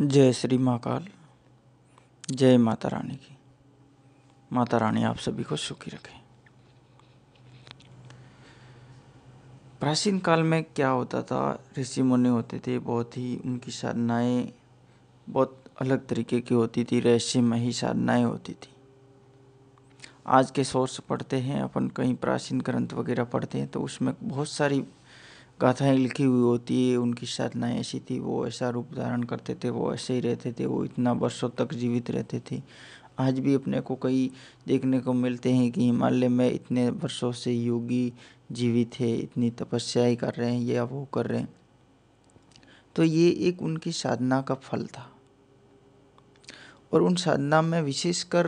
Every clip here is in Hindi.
जय श्री महाकाल जय माता रानी की माता रानी आप सभी को सुखी रखें प्राचीन काल में क्या होता था ऋषि मुनि होते थे बहुत ही उनकी साधनाएं बहुत अलग तरीके की होती थी रहस्यमय ही साधनाएं होती थी आज के सोर्स पढ़ते हैं अपन कहीं प्राचीन ग्रंथ वगैरह पढ़ते हैं तो उसमें बहुत सारी गाथाएं लिखी हुई होती है उनकी साधनाएँ ऐसी थी वो ऐसा रूप धारण करते थे वो ऐसे ही रहते थे वो इतना वर्षों तक जीवित रहते थे आज भी अपने को कई देखने को मिलते हैं कि हिमालय में इतने वर्षों से योगी जीवित है इतनी तपस्याएँ कर रहे हैं या वो कर रहे हैं तो ये एक उनकी साधना का फल था और उन साधना में विशेषकर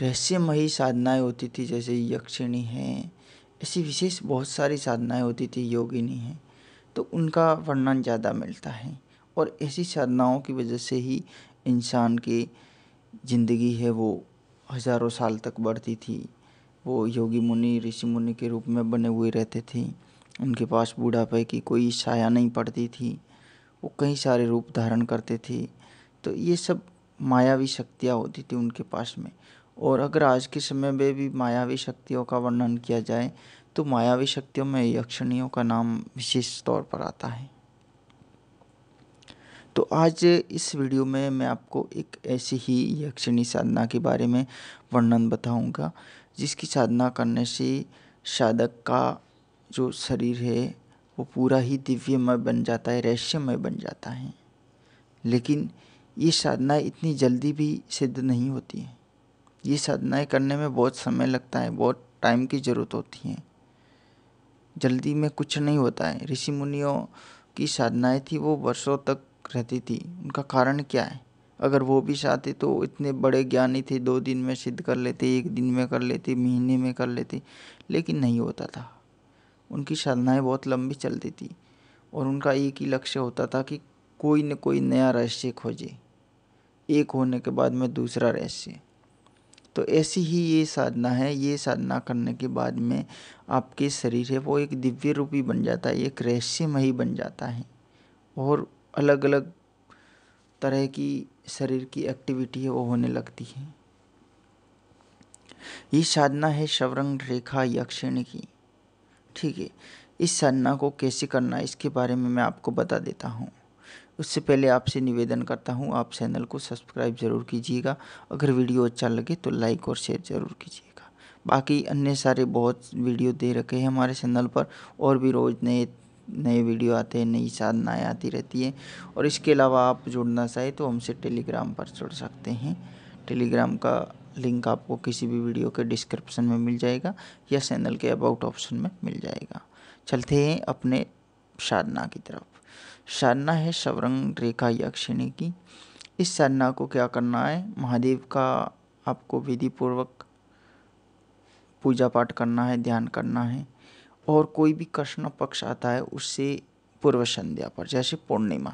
रहस्यमयी साधनाएं होती थी जैसे यक्षिणी हैं ऐसी विशेष बहुत सारी साधनाएँ होती थी योगिनी हैं तो उनका वर्णन ज़्यादा मिलता है और ऐसी साधनाओं की वजह से ही इंसान की ज़िंदगी है वो हज़ारों साल तक बढ़ती थी वो योगी मुनि ऋषि मुनि के रूप में बने हुए रहते थे उनके पास बुढ़ापे की कोई साया नहीं पड़ती थी वो कई सारे रूप धारण करते थे तो ये सब मायावी शक्तियाँ होती थी उनके पास में और अगर आज के समय में भी मायावी शक्तियों का वर्णन किया जाए तो मायावी शक्तियों में यक्षिणियों का नाम विशेष तौर पर आता है तो आज इस वीडियो में मैं आपको एक ऐसी ही यक्षिणी साधना के बारे में वर्णन बताऊंगा जिसकी साधना करने से साधक का जो शरीर है वो पूरा ही दिव्यमय बन जाता है रहस्यमय बन जाता है लेकिन ये साधना इतनी जल्दी भी सिद्ध नहीं होती है ये साधनाएँ करने में बहुत समय लगता है बहुत टाइम की ज़रूरत होती है जल्दी में कुछ नहीं होता है ऋषि मुनियों की साधनाएँ थी वो वर्षों तक रहती थी उनका कारण क्या है अगर वो भी चाहते तो इतने बड़े ज्ञानी थे दो दिन में सिद्ध कर लेते एक दिन में कर लेते महीने में कर लेते लेकिन नहीं होता था उनकी साधनाएँ बहुत लंबी चलती थी और उनका एक ही लक्ष्य होता था कि कोई न कोई नया रहस्य खोजे एक होने के बाद में दूसरा रहस्य तो ऐसी ही ये साधना है ये साधना करने के बाद में आपके शरीर है वो एक दिव्य रूपी बन जाता है एक रहस्यमयी बन जाता है और अलग अलग तरह की शरीर की एक्टिविटी है वो होने लगती है ये साधना है शवरंग रेखा यक्षिण की ठीक है इस साधना को कैसे करना इसके बारे में मैं आपको बता देता हूँ उससे पहले आपसे निवेदन करता हूँ आप चैनल को सब्सक्राइब ज़रूर कीजिएगा अगर वीडियो अच्छा लगे तो लाइक और शेयर ज़रूर कीजिएगा बाकी अन्य सारे बहुत वीडियो दे रखे हैं हमारे चैनल पर और भी रोज़ नए नए वीडियो आते हैं नई साधनाएँ आती रहती हैं और इसके अलावा आप जुड़ना चाहें तो हमसे टेलीग्राम पर जुड़ सकते हैं टेलीग्राम का लिंक आपको किसी भी वीडियो के डिस्क्रिप्शन में मिल जाएगा या चैनल के अबाउट ऑप्शन में मिल जाएगा चलते हैं अपने साधना की तरफ साधना है सवरंग रेखा यक्षिणी की इस साधना को क्या करना है महादेव का आपको विधि पूर्वक पूजा पाठ करना है ध्यान करना है और कोई भी कृष्ण पक्ष आता है उससे पूर्व संध्या पर जैसे पूर्णिमा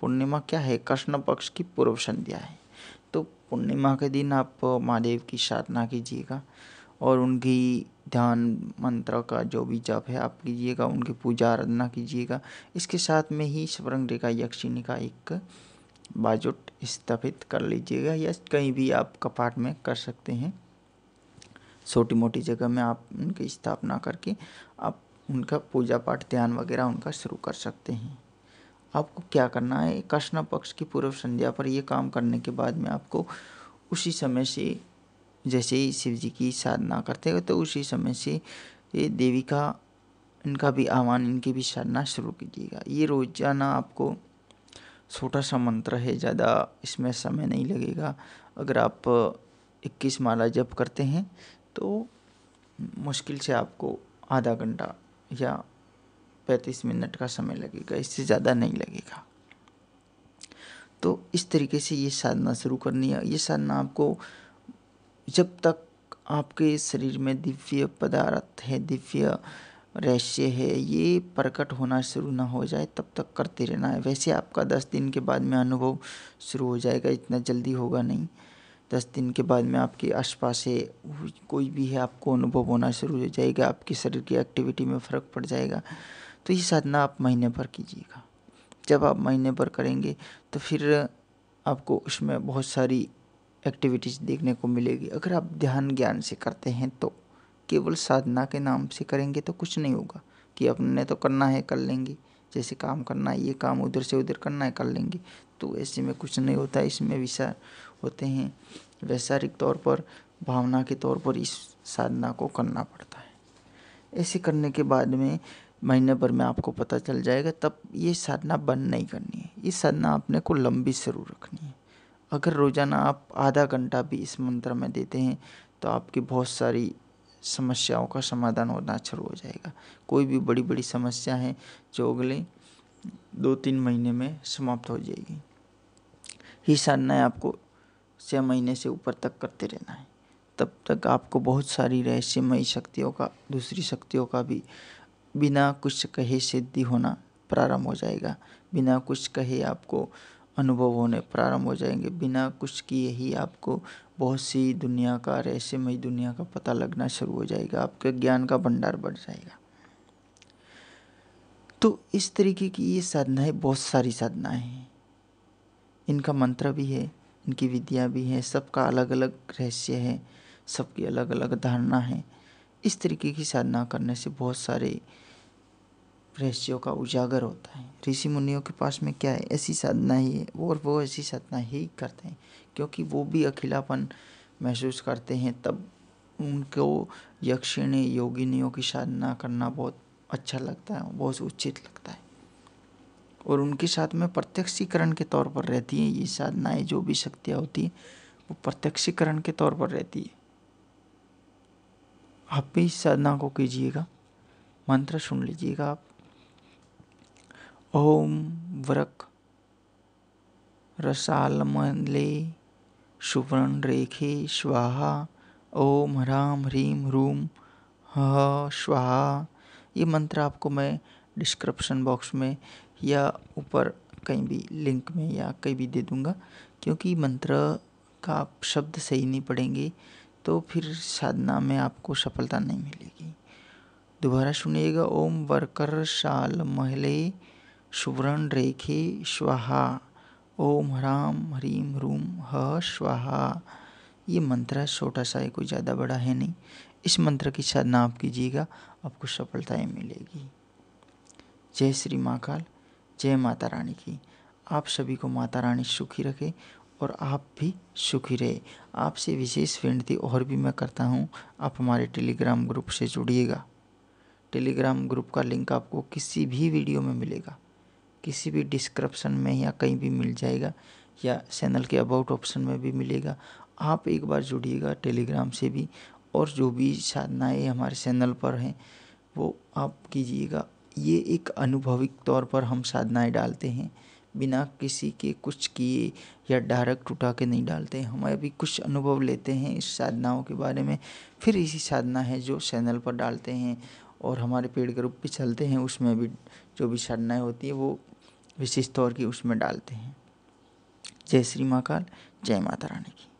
पूर्णिमा क्या है कृष्ण पक्ष की पूर्व संध्या है तो पूर्णिमा के दिन आप महादेव की साधना कीजिएगा और उनकी ध्यान मंत्र का जो भी जप है आप कीजिएगा उनकी पूजा आराधना कीजिएगा इसके साथ में ही स्वरंग रेखा यक्षिणी का एक बाजुट स्थापित कर लीजिएगा या कहीं भी आप कपाट में कर सकते हैं छोटी मोटी जगह में आप उनकी स्थापना करके आप उनका पूजा पाठ ध्यान वगैरह उनका शुरू कर सकते हैं आपको क्या करना है कृष्णा पक्ष की पूर्व संध्या पर यह काम करने के बाद में आपको उसी समय से जैसे ही शिव जी की साधना करते हुए तो उसी समय से ये देवी का इनका भी आह्वान इनकी भी साधना शुरू कीजिएगा ये रोजाना आपको छोटा सा मंत्र है ज़्यादा इसमें समय नहीं लगेगा अगर आप 21 माला जप करते हैं तो मुश्किल से आपको आधा घंटा या 35 मिनट का समय लगेगा इससे ज़्यादा नहीं लगेगा तो इस तरीके से ये साधना शुरू करनी है ये साधना आपको जब तक आपके शरीर में दिव्य पदार्थ है दिव्य रहस्य है ये प्रकट होना शुरू ना हो जाए तब तक करते रहना है वैसे आपका दस दिन के बाद में अनुभव शुरू हो जाएगा इतना जल्दी होगा नहीं दस दिन के बाद में आपके आसपास से कोई भी है आपको अनुभव होना शुरू हो जाएगा आपके शरीर की एक्टिविटी में फ़र्क पड़ जाएगा तो ये साधना आप महीने भर कीजिएगा जब आप महीने भर करेंगे तो फिर आपको उसमें बहुत सारी एक्टिविटीज़ देखने को मिलेगी अगर आप ध्यान ज्ञान से करते हैं तो केवल साधना के नाम से करेंगे तो कुछ नहीं होगा कि अपने तो करना है कर लेंगे जैसे काम करना है ये काम उधर से उधर करना है कर लेंगे तो ऐसे में कुछ नहीं होता इसमें विचार होते हैं वैचारिक तौर पर भावना के तौर पर इस साधना को करना पड़ता है ऐसे करने के बाद में महीने भर में आपको पता चल जाएगा तब ये साधना बंद नहीं करनी है ये साधना अपने को लंबी जरूर रखनी है अगर रोज़ाना आप आधा घंटा भी इस मंत्र में देते हैं तो आपकी बहुत सारी समस्याओं का समाधान होना शुरू हो जाएगा कोई भी बड़ी बड़ी समस्या है जो अगले दो तीन महीने में समाप्त हो जाएगी ये साधनाएँ आपको छः महीने से ऊपर तक करते रहना है तब तक आपको बहुत सारी रहस्यमयी शक्तियों का दूसरी शक्तियों का भी बिना कुछ कहे सिद्धि होना प्रारंभ हो जाएगा बिना कुछ कहे आपको अनुभव होने प्रारंभ हो जाएंगे बिना कुछ किए ही आपको बहुत सी दुनिया का रहस्यमय दुनिया का पता लगना शुरू हो जाएगा आपके ज्ञान का भंडार बढ़ जाएगा तो इस तरीके की ये साधनाएं बहुत सारी साधनाएं हैं इनका मंत्र भी है इनकी विद्या भी है सबका अलग अलग रहस्य है सबकी अलग अलग धारणा है इस तरीके की साधना करने से बहुत सारे रहस्यों का उजागर होता है ऋषि मुनियों के पास में क्या है ऐसी साधना ही है वो और वो ऐसी साधना ही करते हैं क्योंकि वो भी अखिलापन महसूस करते हैं तब उनको यक्षिणी योगिनियों की साधना करना बहुत अच्छा लगता है बहुत उचित लगता है और उनके साथ में प्रत्यक्षीकरण के तौर पर रहती हैं ये साधनाएं जो भी शक्तियाँ होती हैं वो प्रत्यक्षीकरण के तौर पर रहती है आप भी इस साधना को कीजिएगा मंत्र सुन लीजिएगा आप ॐ वृक् रसालमले रेखे स्वाहा ओम राम ह्रीम रूम ह स्वाहा ये मंत्र आपको मैं डिस्क्रिप्शन बॉक्स में या ऊपर कहीं भी लिंक में या कहीं भी दे दूँगा क्योंकि मंत्र का आप शब्द सही नहीं पढ़ेंगे तो फिर साधना में आपको सफलता नहीं मिलेगी दोबारा सुनिएगा ओम वर्कर शाल महले सुवर्णरेखे स्वाहा ओम ह्राम ह्रीम ह्रूम ह स्वाहा ये मंत्र है छोटा सा है कोई ज़्यादा बड़ा है नहीं इस मंत्र की साधना आप कीजिएगा आपको सफलताएँ मिलेगी जय श्री महाकाल जय माता रानी की आप सभी को माता रानी सुखी रखे और आप भी सुखी रहे आपसे विशेष विनती और भी मैं करता हूँ आप हमारे टेलीग्राम ग्रुप से जुड़िएगा टेलीग्राम ग्रुप का लिंक आपको किसी भी वीडियो में मिलेगा किसी भी डिस्क्रिप्शन में या कहीं भी मिल जाएगा या चैनल के अबाउट ऑप्शन में भी मिलेगा आप एक बार जुड़िएगा टेलीग्राम से भी और जो भी साधनाएँ हमारे चैनल पर हैं वो आप कीजिएगा ये एक अनुभविक तौर पर हम साधनाएँ डालते हैं बिना किसी के कुछ किए या डायरेक्ट उठा के नहीं डालते हैं हमें भी कुछ अनुभव लेते हैं इस साधनाओं के बारे में फिर इसी साधना है जो चैनल पर डालते हैं और हमारे पेड ग्रुप पे चलते हैं उसमें भी जो भी साधनाएँ होती है वो विशेष तौर की उसमें डालते हैं जय श्री महाकाल जय माता रानी की